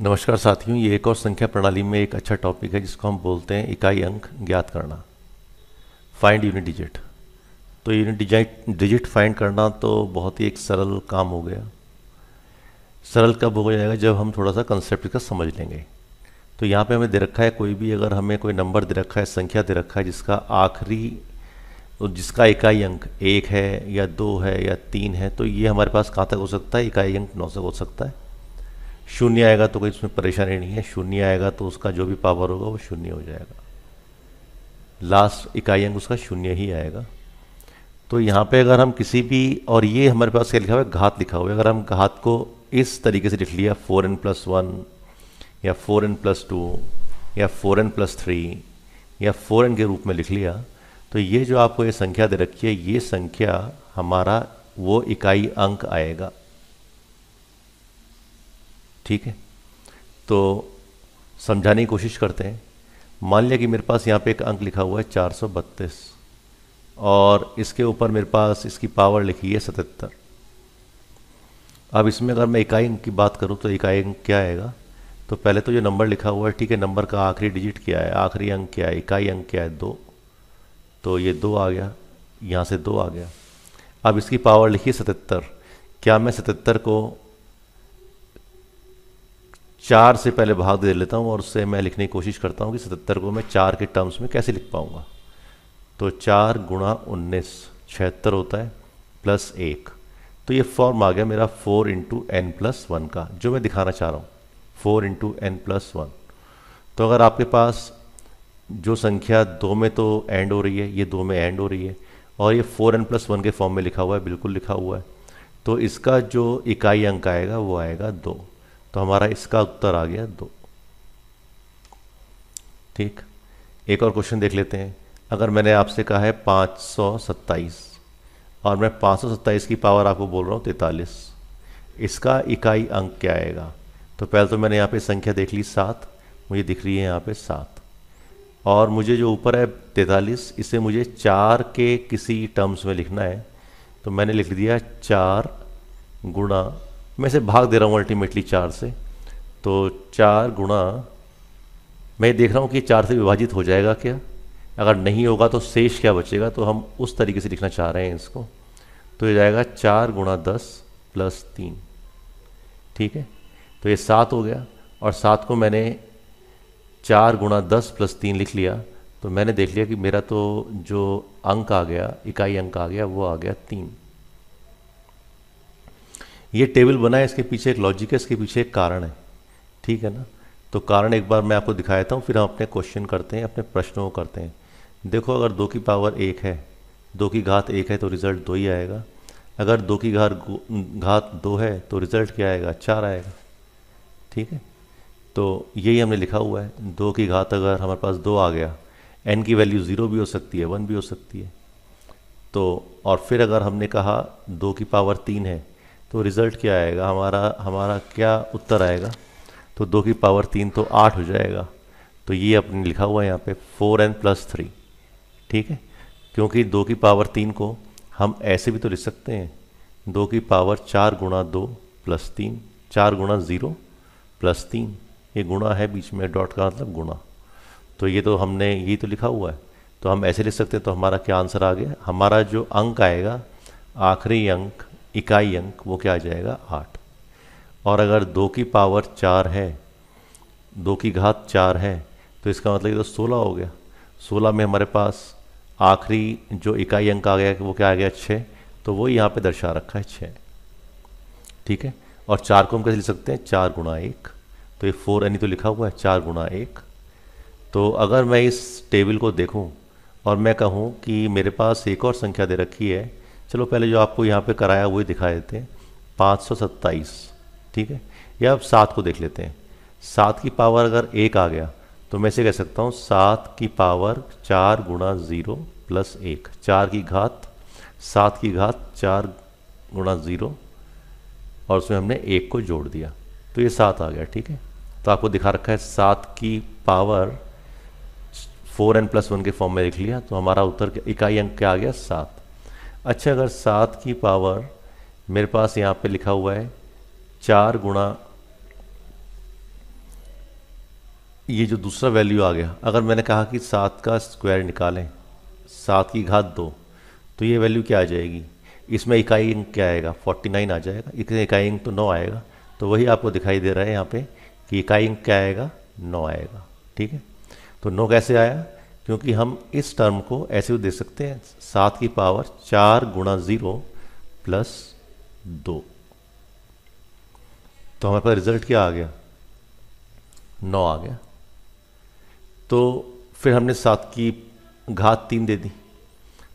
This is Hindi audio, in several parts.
नमस्कार साथियों ये एक और संख्या प्रणाली में एक अच्छा टॉपिक है जिसको हम बोलते हैं इकाई अंक ज्ञात करना फाइंड यूनिट डिजिट तो यूनिट डिजिट डिजिट फाइंड करना तो बहुत ही एक सरल काम हो गया सरल कब हो जाएगा जब हम थोड़ा सा कंसेप्ट का समझ लेंगे तो यहाँ पे हमें दे रखा है कोई भी अगर हमें कोई नंबर दे रखा है संख्या दे रखा है जिसका आखिरी जिसका इकाई अंक एक है या दो है या तीन है तो ये हमारे पास कहाँ तक हो सकता है इकाई अंक नौ तक हो सकता है शून्य आएगा तो कोई उसमें परेशानी नहीं है शून्य आएगा तो उसका जो भी पावर होगा वो शून्य हो जाएगा लास्ट इकाई अंग उसका शून्य ही आएगा तो यहाँ पे अगर हम किसी भी और ये हमारे पास क्या लिखा हुआ है घात लिखा हुआ है अगर हम घात को इस तरीके से लिख लिया फोर एन प्लस वन या फोर एन प्लस टू या फोर एन प्लस थ्री या फोर एन के रूप में लिख लिया तो ये जो आपको ये संख्या दे रखी है ये संख्या हमारा वो इकाई अंक आएगा ठीक है तो समझाने की कोशिश करते हैं मान लिया कि मेरे पास यहाँ पे एक अंक लिखा हुआ है चार सौ बत्तीस और इसके ऊपर मेरे पास इसकी पावर लिखी है सतहत्तर अब इसमें अगर मैं इकाई अंक की बात करूँ तो इकाई अंक क्या आएगा तो पहले तो जो नंबर लिखा हुआ है ठीक है नंबर का आखिरी डिजिट क्या है आखिरी अंक क्या है इकाई अंक क्या है दो तो ये दो आ गया यहाँ से दो आ गया अब इसकी पावर लिखी सतहत्तर क्या मैं सतहत्तर को चार से पहले भाग दे लेता हूँ और उससे मैं लिखने की कोशिश करता हूँ कि सतहत्तर को मैं चार के टर्म्स में कैसे लिख पाऊँगा तो चार गुणा उन्नीस छिहत्तर होता है प्लस एक तो ये फॉर्म आ गया मेरा four into n plus one का जो मैं दिखाना चाह रहा हूँ four into n plus one तो अगर आपके पास जो संख्या दो में तो एंड हो रही है ये दो में एंड हो रही है और ये फोर एन प्लस वन के फॉर्म में लिखा हुआ है बिल्कुल लिखा हुआ है तो इसका जो इकाई अंक आएगा वो आएगा दो तो हमारा इसका उत्तर आ गया दो ठीक एक और क्वेश्चन देख लेते हैं अगर मैंने आपसे कहा है 527 और मैं 527 की पावर आपको बोल रहा हूँ तैतालीस इसका इकाई अंक क्या आएगा तो पहले तो मैंने यहाँ पे संख्या देख ली सात मुझे दिख रही है यहाँ पे सात और मुझे जो ऊपर है तैतालीस इसे मुझे चार के किसी टर्म्स में लिखना है तो मैंने लिख दिया चार गुणा मैं इसे भाग दे रहा हूँ अल्टीमेटली चार से तो चार गुणा मैं देख रहा हूँ कि चार से विभाजित हो जाएगा क्या अगर नहीं होगा तो शेष क्या बचेगा तो हम उस तरीके से लिखना चाह रहे हैं इसको तो ये जाएगा चार गुणा दस प्लस तीन ठीक है तो ये सात हो गया और सात को मैंने चार गुणा दस प्लस तीन लिख लिया तो मैंने देख लिया कि मेरा तो जो अंक आ गया इकाई अंक आ गया वो आ गया तीन ये टेबल बना है इसके पीछे एक लॉजिक है इसके पीछे एक कारण है ठीक है ना तो कारण एक बार मैं आपको दिखायाता हूँ फिर हम अपने क्वेश्चन करते हैं अपने प्रश्नों को करते हैं देखो अगर दो की पावर एक है दो की घात एक है तो रिज़ल्ट दो ही आएगा अगर दो की घात घात दो है तो रिज़ल्ट क्या आएगा चार आएगा ठीक है तो यही हमने लिखा हुआ है दो की घात अगर हमारे पास दो आ गया एन की वैल्यू ज़ीरो भी हो सकती है वन भी हो सकती है तो और फिर अगर हमने कहा दो की पावर तीन है तो रिज़ल्ट क्या आएगा हमारा हमारा क्या उत्तर आएगा तो दो की पावर तीन तो आठ हो जाएगा तो ये अपने लिखा हुआ है यहाँ पे फोर एन प्लस थ्री ठीक है क्योंकि दो की पावर तीन को हम ऐसे भी तो लिख सकते हैं दो की पावर चार गुणा दो प्लस तीन चार गुणा ज़ीरो प्लस तीन ये गुणा है बीच में डॉट का मतलब गुणा तो ये तो हमने ये तो लिखा हुआ है तो हम ऐसे लिख सकते हैं तो हमारा क्या आंसर आ गया हमारा जो अंक आएगा आखिरी अंक इकाई अंक वो क्या आ जाएगा आठ और अगर दो की पावर चार है दो की घात चार है तो इसका मतलब ये तो सोलह हो गया सोलह में हमारे पास आखिरी जो इकाई अंक आ गया वो क्या आ गया छः तो वो यहाँ पे दर्शा रखा है छः ठीक है और चार को हम कैसे लिख सकते हैं चार गुणा एक तो ये फोर यानी तो लिखा हुआ है चार गुणा एक तो अगर मैं इस टेबल को देखूँ और मैं कहूँ कि मेरे पास एक और संख्या दे रखी है चलो पहले जो आपको यहाँ पे कराया वही दिखा देते हैं पाँच सौ सत्ताईस ठीक है या अब सात को देख लेते हैं सात की पावर अगर एक आ गया तो मैं इसे कह सकता हूँ सात की पावर चार गुणा ज़ीरो प्लस एक चार की घात सात की घात चार गुणा ज़ीरो और उसमें हमने एक को जोड़ दिया तो ये सात आ गया ठीक है तो आपको दिखा रखा है सात की power four n plus one के फॉर्म में लिख लिया तो हमारा उत्तर इकाई अंक क्या आ गया सात अच्छा अगर सात की पावर मेरे पास यहाँ पे लिखा हुआ है चार गुणा ये जो दूसरा वैल्यू आ गया अगर मैंने कहा कि सात का स्क्वायर निकालें सात की घात दो तो ये वैल्यू क्या आ जाएगी इसमें इकाई अंक क्या आएगा 49 आ जाएगा इकाई अंक तो नौ आएगा तो वही आपको दिखाई दे रहा है यहाँ पे कि इकाई अंक क्या आएगा नौ आएगा ठीक है तो नौ कैसे आया क्योंकि हम इस टर्म को ऐसे भी देख सकते हैं सात की पावर चार गुणा ज़ीरो प्लस दो तो हमारे पास रिजल्ट क्या आ गया नौ आ गया तो फिर हमने सात की घात तीन दे दी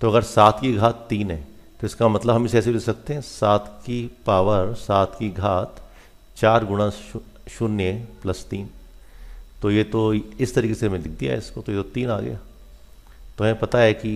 तो अगर सात की घात तीन है तो इसका मतलब हम इसे ऐसे भी लिख सकते हैं सात की पावर सात की घात चार गुणा शून्य प्लस तीन तो ये तो इस तरीके से हमें लिख दिया इसको तो ये तो तीन आ गया तो हमें पता है कि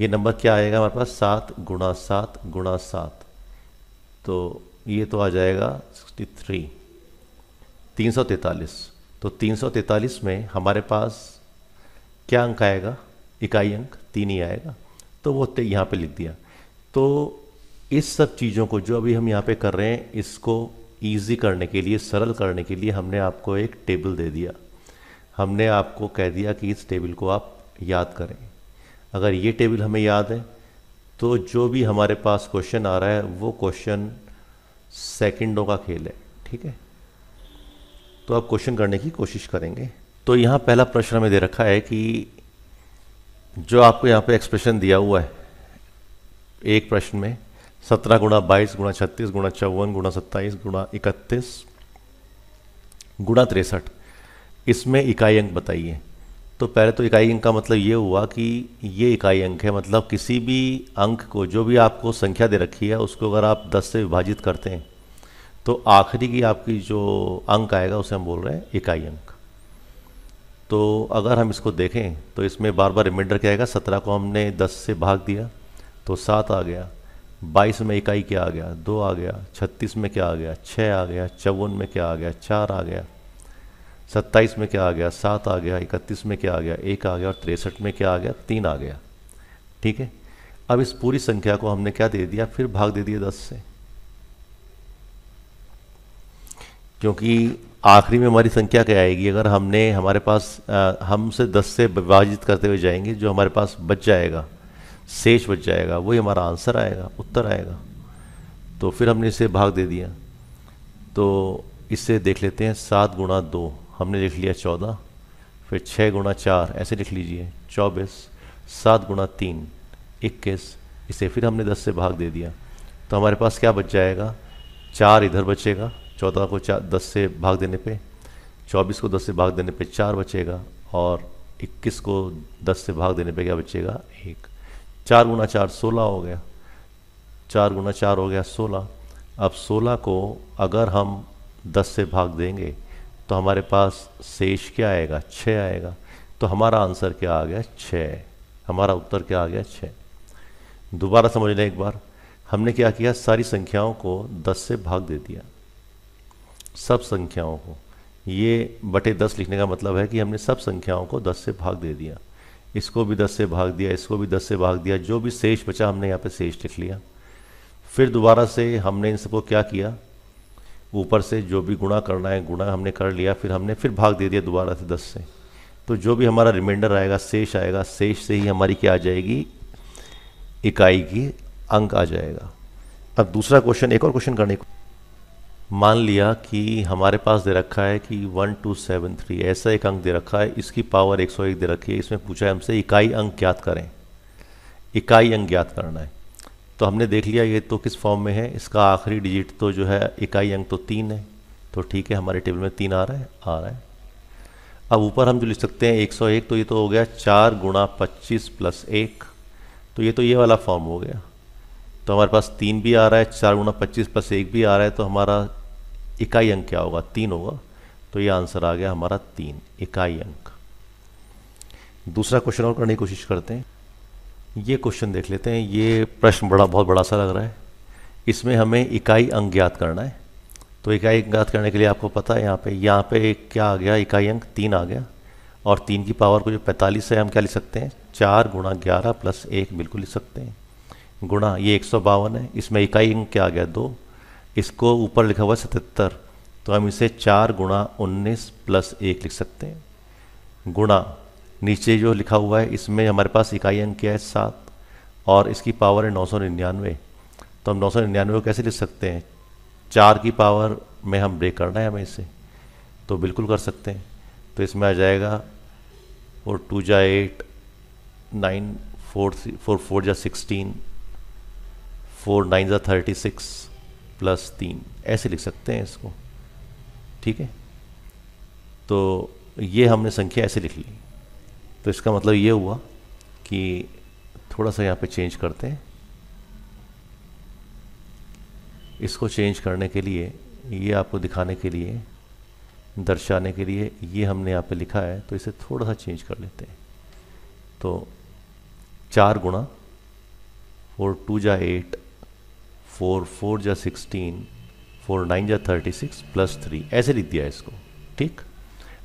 ये नंबर क्या आएगा हमारे पास सात गुणा सात गुणा सात तो ये तो आ जाएगा सिक्सटी थ्री तीन सौ तैंतालीस तो तीन सौ तैंतालीस में हमारे पास क्या अंक आएगा इकाई अंक तीन ही आएगा तो वो यहाँ पे लिख दिया तो इस सब चीज़ों को जो अभी हम यहाँ पे कर रहे हैं इसको ईजी करने के लिए सरल करने के लिए हमने आपको एक टेबल दे दिया हमने आपको कह दिया कि इस टेबल को आप याद करें अगर ये टेबल हमें याद है तो जो भी हमारे पास क्वेश्चन आ रहा है वो क्वेश्चन सेकंडों का खेल है ठीक है तो आप क्वेश्चन करने की कोशिश करेंगे तो यहाँ पहला प्रश्न हमें दे रखा है कि जो आपको यहाँ पे एक्सप्रेशन दिया हुआ है एक प्रश्न में सत्रह गुणा बाईस गुणा छत्तीस गुणा चौवन गुणा सत्ताईस गुणा इकतीस गुणा तिरसठ इसमें इकाई अंक बताइए तो पहले तो इकाई अंक का मतलब ये हुआ कि ये इकाई अंक है मतलब किसी भी अंक को जो भी आपको संख्या दे रखी है उसको अगर आप 10 से विभाजित करते हैं तो आखिरी की आपकी जो अंक आएगा उसे हम बोल रहे हैं इकाई अंक तो अगर हम इसको देखें तो इसमें बार बार रिमाइंडर क्या आएगा सत्रह को हमने दस से भाग दिया तो सात आ गया बाईस में इकाई क्या आ गया दो आ गया छत्तीस में क्या आ गया छः आ गया चौवन में क्या आ गया चार आ गया सत्ताईस में क्या आ गया सात आ गया इकतीस में क्या आ गया एक आ गया और तिरसठ में क्या आ गया तीन आ गया ठीक है अब इस पूरी संख्या को हमने क्या दे दिया फिर भाग दे दिया दस से क्योंकि आखिरी में हमारी संख्या क्या आएगी अगर हमने हमारे पास हमसे दस से विभाजित करते हुए जाएंगे जो हमारे पास बच जाएगा शेष बच जाएगा वही हमारा आंसर आएगा उत्तर आएगा तो फिर हमने इसे भाग दे दिया तो इसे देख लेते हैं सात गुणा दो हमने लिख लिया चौदह फिर छः गुणा चार ऐसे लिख लीजिए चौबीस सात गुणा तीन इक्कीस इसे फिर हमने दस से भाग दे दिया तो हमारे पास क्या बच जाएगा चार इधर बचेगा चौदह को चार दस से भाग देने पे चौबीस को दस से भाग देने पे चार बचेगा और इक्कीस को दस से भाग देने पे क्या बचेगा एक चार गुना चार सोलह हो गया चार गुना चार हो गया सोलह अब सोलह को अगर हम दस से भाग देंगे तो हमारे पास शेष क्या आएगा छः आएगा तो हमारा आंसर क्या आ गया छः हमारा उत्तर क्या आ गया छः दोबारा समझ लें एक बार हमने क्या किया सारी संख्याओं को दस से भाग दे दिया सब संख्याओं को ये बटे दस लिखने का मतलब है कि हमने सब संख्याओं को दस से भाग दे दिया इसको भी दस से भाग दिया इसको भी दस से भाग दिया जो भी शेष बचा हमने यहाँ पे शेष लिख लिया फिर दोबारा से हमने इन सबको क्या किया ऊपर से जो भी गुणा करना है गुणा हमने कर लिया फिर हमने फिर भाग दे दिया दोबारा से दस से तो जो भी हमारा रिमाइंडर आएगा शेष आएगा शेष से ही हमारी क्या आ जाएगी इकाई की अंक आ जाएगा अब दूसरा क्वेश्चन एक और क्वेश्चन करने को मान लिया कि हमारे पास दे रखा है कि वन टू सेवन थ्री ऐसा एक अंक दे रखा है इसकी पावर एक सौ एक दे रखी है इसमें पूछा है हमसे इकाई अंक ज्ञात करें इकाई अंक ज्ञात करना है तो हमने देख लिया ये तो किस फॉर्म में है इसका आखिरी डिजिट तो जो है इकाई अंक तो तीन है तो ठीक है हमारे टेबल में तीन आ रहा है आ रहा है अब ऊपर हम जो लिख सकते हैं 101 तो ये तो हो गया चार गुणा पच्चीस प्लस एक तो ये तो ये वाला फॉर्म हो गया तो हमारे पास तीन भी आ रहा है चार गुणा पच्चीस प्लस एक भी आ रहा है तो हमारा इकाई अंक क्या होगा तीन होगा तो ये आंसर आ गया हमारा तीन इकाई अंक दूसरा क्वेश्चन और करने की कोशिश करते हैं ये क्वेश्चन देख लेते हैं ये प्रश्न बड़ा बहुत बड़ा सा लग रहा है इसमें हमें इकाई अंक ज्ञात करना है तो इकाई अंक ज्ञात करने के लिए आपको पता है यहाँ पे यहाँ पे क्या आ गया इकाई अंक तीन आ गया और तीन की पावर को जो पैंतालीस है हम क्या लिख सकते हैं चार गुणा ग्यारह प्लस एक बिल्कुल लिख सकते हैं गुणा ये एक सौ बावन है इसमें इकाई अंक क्या आ गया दो इसको ऊपर लिखा हुआ सतहत्तर तो हम इसे चार गुणा उन्नीस प्लस एक लिख सकते हैं गुणा नीचे जो लिखा हुआ है इसमें हमारे पास इकाई अंक क्या है सात और इसकी पावर है नौ सौ निन्यानवे तो हम नौ सौ निन्यानवे को कैसे लिख सकते हैं चार की पावर में हम ब्रेक करना है हमें इसे तो बिल्कुल कर सकते हैं तो इसमें आ जाएगा फोर टू जा eight nine four three four four जा सिक्सटीन फोर नाइन जा थर्टी सिक्स प्लस तीन ऐसे लिख सकते हैं इसको ठीक है तो ये हमने संख्या ऐसे लिख ली तो इसका मतलब ये हुआ कि थोड़ा सा यहाँ पे चेंज करते हैं इसको चेंज करने के लिए ये आपको दिखाने के लिए दर्शाने के लिए ये हमने यहाँ पे लिखा है तो इसे थोड़ा सा चेंज कर लेते हैं तो चार गुणा फोर टू जा एट फोर फोर जा सिक्सटीन फोर नाइन जा थर्टी सिक्स प्लस थ्री ऐसे लिख दिया इसको ठीक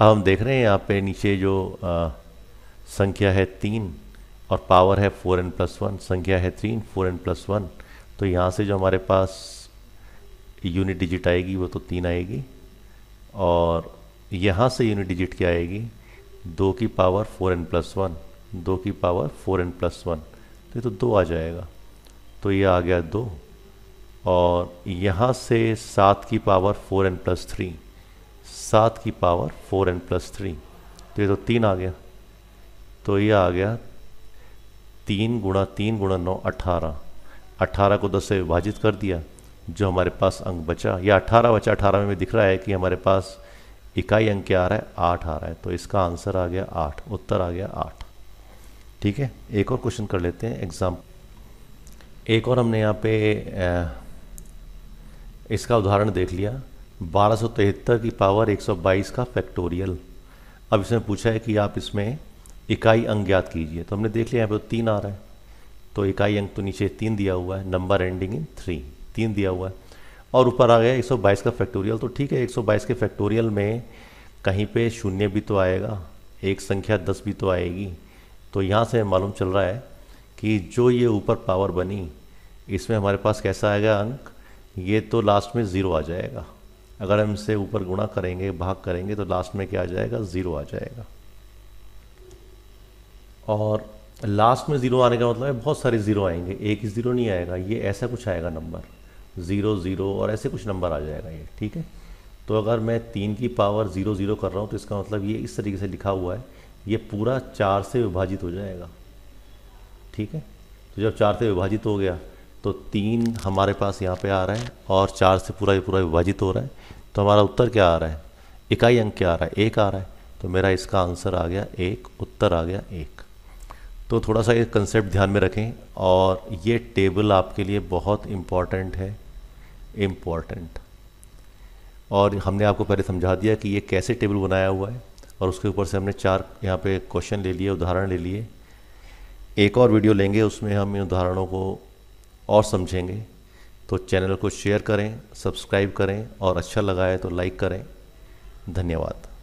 अब हम देख रहे हैं यहाँ पे नीचे जो आ, संख्या है तीन और पावर है फोर एन प्लस वन संख्या है three four n plus one तो यहाँ से जो हमारे पास यूनिट डिजिट आएगी वो तो तीन आएगी और यहाँ से यूनिट डिजिट क्या आएगी दो की power four n plus one दो की power four n plus one तो ये तो दो आ जाएगा तो ये आ गया दो और यहाँ से सात की power four n plus three सात की power four n plus three तो ये तो तीन आ गया तो ये आ गया तीन गुणा तीन गुणा नौ अठारह अठारह को दस से विभाजित कर दिया जो हमारे पास अंक बचा या अठारह बचा अठारह में भी दिख रहा है कि हमारे पास इकाई अंक क्या आ रहा है आठ आ रहा है तो इसका आंसर आ गया आठ उत्तर आ गया आठ ठीक है एक और क्वेश्चन कर लेते हैं एग्जाम एक और हमने यहाँ पे इसका उदाहरण देख लिया बारह की पावर 122 का फैक्टोरियल अब इसमें पूछा है कि आप इसमें इकाई अंक ज्ञात कीजिए तो हमने देख लिया यहाँ पर तो तीन आ रहा है तो इकाई अंक तो नीचे तीन दिया हुआ है नंबर एंडिंग इन थ्री तीन दिया हुआ है और ऊपर आ गया 122 का फैक्टोरियल तो ठीक है 122 के फैक्टोरियल में कहीं पे शून्य भी तो आएगा एक संख्या दस भी तो आएगी तो यहाँ से मालूम चल रहा है कि जो ये ऊपर पावर बनी इसमें हमारे पास कैसा आएगा अंक ये तो लास्ट में ज़ीरो आ जाएगा अगर हम इससे ऊपर गुणा करेंगे भाग करेंगे तो लास्ट में क्या आ जाएगा ज़ीरो आ जाएगा और लास्ट में ज़ीरो आने का मतलब है बहुत सारे ज़ीरो आएंगे एक ही ज़ीरो नहीं आएगा ये ऐसा कुछ आएगा नंबर ज़ीरो ज़ीरो और ऐसे कुछ नंबर आ जाएगा ये ठीक है तो अगर मैं तीन की पावर ज़ीरो ज़ीरो कर रहा हूँ तो इसका मतलब ये इस तरीके से लिखा हुआ है ये पूरा चार से विभाजित हो जाएगा ठीक है तो जब चार से विभाजित हो गया तो तीन हमारे पास यहाँ पे आ रहा है और चार से पूरा पूरा विभाजित हो रहा है तो हमारा उत्तर क्या आ रहा है इकाई अंक क्या आ रहा है एक आ रहा है तो मेरा इसका आंसर आ गया एक उत्तर आ गया एक तो थोड़ा सा ये कंसेप्ट ध्यान में रखें और ये टेबल आपके लिए बहुत इम्पॉर्टेंट है इम्पॉर्टेंट और हमने आपको पहले समझा दिया कि ये कैसे टेबल बनाया हुआ है और उसके ऊपर से हमने चार यहाँ पे क्वेश्चन ले लिए उदाहरण ले लिए एक और वीडियो लेंगे उसमें हम इन उदाहरणों को और समझेंगे तो चैनल को शेयर करें सब्सक्राइब करें और अच्छा लगा है तो लाइक करें धन्यवाद